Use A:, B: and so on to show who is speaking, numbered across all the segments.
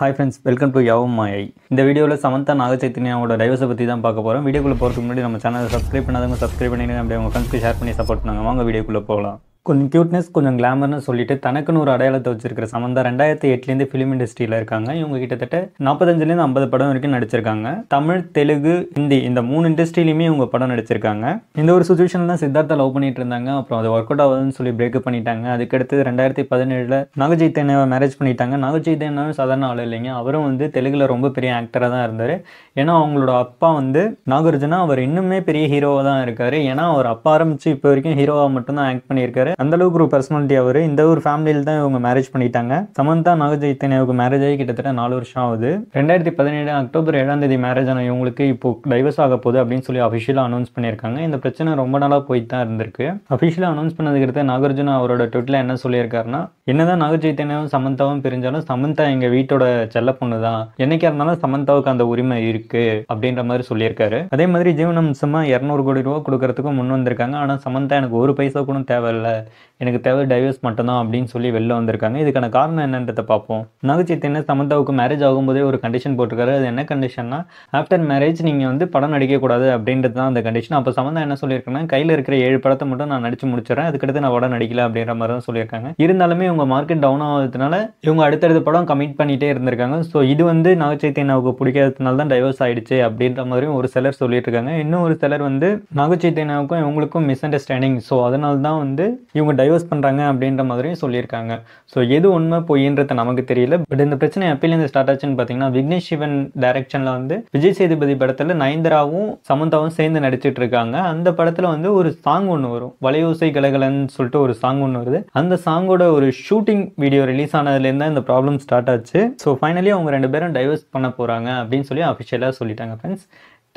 A: hi friends welcome to யவம் மாயை இந்த வீடியோவில் சமந்தா நாகச்சைத்தன்யாவோட டைவர்ஸை பற்றி தான் பார்க்க போகிறோம் வீடியோக்குள்ளே போகிறதுக்கு முன்னாடி நம்ம சேனலை சப்ஸ்கிரைப் பண்ணாதவங்க சப்ஸ்கிரைப் பண்ணிடுங்க அப்படியே உங்கள் ஃப்ரெண்ட்ஸ்க்கு ஷேர் பண்ணி சப்போர்ட் பண்ணுங்க வாங்க வீடியோக்குள்ளே போகலாம் கொஞ்சம் க்யூட்னஸ் கொஞ்சம் கிளாமர்னு சொல்லிட்டு தனக்குன்னு ஒரு அடையாளத்தை வச்சிருக்கிற சமந்தா ரெண்டாயிரத்தி எட்டுலேருந்து ஃபிலிம் இண்டஸ்ட்ரியில் இருக்காங்க இவங்க கிட்டத்தட்ட நாற்பத்தஞ்சுலேருந்து ஐம்பது படம் வரைக்கும் நடிச்சிருக்காங்க தமிழ் தெலுங்கு ஹிந்தி இந்த மூணு இண்டஸ்ட்ரியிலையுமே இவங்க படம் நடிச்சிருக்காங்க இந்த ஒரு சுச்சுவேஷன் தான் சித்தார்த்தா லவ் பண்ணிட்டு இருந்தாங்க அப்புறம் அது ஒர்க் அவுட் ஆகுதுன்னு சொல்லி பிரேக் பண்ணிட்டாங்க அதுக்கடுத்து ரெண்டாயிரத்தி பதினேழில் தேனாவை மேரேஜ் பண்ணிட்டாங்க தேனாவும் சாதாரண ஆள் இல்லைங்க அவரும் வந்து தெலுங்குல ரொம்ப பெரிய ஆக்டராக தான் இருந்தார் ஏன்னா அவங்களோட அப்பா வந்து நாகார்ஜுனா அவர் இன்னுமே பெரிய ஹீரோவாக தான் இருக்கார் ஏன்னா அவர் அப்பா ஆரம்பிச்சு இப்போ வரைக்கும் ஹீரோவாக மட்டும்தான் ஆக்ட் பண்ணியிருக்காரு அந்த அளவுக்கு ஒரு பர்சனாலிட்டி அவர் இந்த ஒரு ஃபேமிலியில் தான் இவங்க மேரேஜ் பண்ணிட்டாங்க சமந்தா நாகஜெய்தன் இவங்க மேரேஜ் ஆகி கிட்டத்தட்ட நாலு வருஷம் ஆகுது ரெண்டாயிரத்தி பதினேழு அக்டோபர் ஏழாம் தேதி மேரேஜ் ஆன இவங்களுக்கு இப்போ டைவர்ஸ் ஆக போகுது அப்படின்னு சொல்லி அஃபிஷியலாக அனௌன்ஸ் பண்ணியிருக்காங்க இந்த பிரச்சனை ரொம்ப நாளாக போயிட்டு தான் இருந்திருக்கு அஃபிஷியலாக அனௌன்ஸ் பண்ணதுக்கடுத்து நாகார்ஜுனா அவரோட ட்விட்டில் என்ன சொல்லியிருக்காருன்னா என்னதான் நாகஜைத்தனும் சமந்தாவும் பிரிஞ்சாலும் சமந்தா எங்கள் வீட்டோட செல்ல பொண்ணு தான் என்னைக்கா இருந்தாலும் சமந்தாவுக்கு அந்த உரிமை இருக்கு அப்படின்ற மாதிரி சொல்லியிருக்காரு அதே மாதிரி ஜீவனம்சமாக இரநூறு கோடி ரூபா கொடுக்கறதுக்கும் முன் வந்திருக்காங்க ஆனால் சமந்தா எனக்கு ஒரு பைசா கூட தேவையில்லை எனக்கு தேவை டைவர்ஸ் மட்டும்தான் அப்படின்னு சொல்லி வெளில வந்திருக்காங்க இதுக்கான காரணம் என்னன்றதை பார்ப்போம் நாகச்சைத்தன்யா சமந்தாவுக்கு மேரேஜ் ஆகும்போதே ஒரு கண்டிஷன் போட்டிருக்காரு அது என்ன கண்டிஷன்னா ஆஃப்டர் மேரேஜ் நீங்கள் வந்து படம் நடிக்கக்கூடாது அப்படின்றது தான் அந்த கண்டிஷன் அப்போ சமந்தா என்ன சொல்லியிருக்கேன்னா கையில் இருக்கிற ஏழு படத்தை மட்டும் நான் நடிச்சு முடிச்சிடறேன் அதுக்கடுத்து நான் படம் நடிக்கல அப்படின்ற மாதிரி தான் சொல்லியிருக்காங்க இருந்தாலுமே இவங்க மார்க்கெட் டவுன் ஆகிறதுனால இவங்க அடுத்தடுத்த படம் கமிட் பண்ணிகிட்டே இருந்திருக்காங்க ஸோ இது வந்து நகைச்சைத்தேனாவுக்கு பிடிக்காததுனால தான் டைவர்ஸ் ஆகிடுச்சு அப்படின்ற மாதிரியும் ஒரு சிலர் சொல்லிட்டு இருக்காங்க இன்னும் ஒரு சிலர் வந்து நகைச்சைத்தேனாவுக்கும் இவங்களுக்கும் மிஸ் அண்டர்ஸ்டாண்டிங் ஸோ அதனால தான் வந்து இவங்க டைவர்ஸ் பண்ணுறாங்க அப்படின்ற மாதிரியும் சொல்லியிருக்காங்க ஸோ எது உண்மை பொய்ன்றது நமக்கு தெரியல பட் இந்த பிரச்சனை எப்பிலேருந்து ஸ்டார்ட் ஆச்சுன்னு பார்த்தீங்கன்னா விக்னேஷ் சிவன் டைரக்ஷனில் வந்து விஜய் சேதுபதி படத்தில் நயன்தராவும் சமந்தாவும் சேர்ந்து நடிச்சிட்டு இருக்காங்க அந்த படத்தில் வந்து ஒரு சாங் ஒன்று வரும் வலையூசை கலகலன்னு சொல்லிட்டு ஒரு சாங் ஒன்று வருது அந்த சாங்கோட ஒரு ஷூட்டிங் வீடியோ ரிலீஸ் ஆனதுலேருந்து இந்த ப்ராப்ளம் ஸ்டார்ட் ஆச்சு ஸோ ஃபைனலி அவங்க ரெண்டு பேரும் டைவர்ஸ் பண்ண போகிறாங்க அப்படின்னு சொல்லி அஃபிஷியலாக சொல்லிட்டாங்க ஃப்ரெண்ட்ஸ்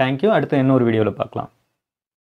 A: தேங்க்யூ அடுத்து இன்னொரு வீடியோவில் பார்க்கலாம்